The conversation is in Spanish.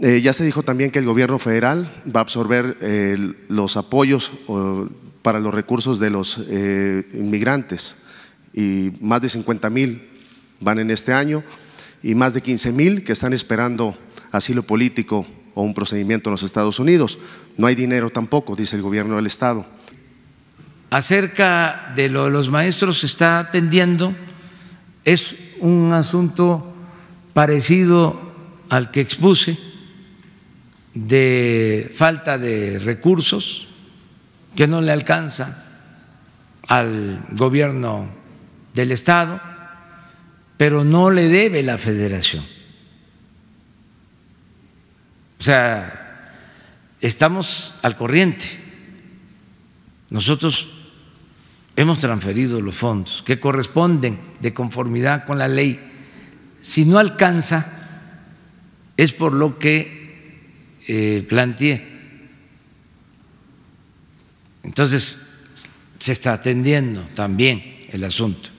Eh, ya se dijo también que el gobierno federal va a absorber eh, los apoyos para los recursos de los eh, inmigrantes y más de 50 mil van en este año y más de 15 mil que están esperando asilo político o un procedimiento en los Estados Unidos. No hay dinero tampoco, dice el gobierno del Estado. Acerca de lo de los maestros se está atendiendo, es un asunto parecido al que expuse de falta de recursos que no le alcanza al gobierno del Estado, pero no le debe la federación. O sea, estamos al corriente. Nosotros hemos transferido los fondos que corresponden de conformidad con la ley. Si no alcanza, es por lo que eh, planteé. Entonces, se está atendiendo también el asunto.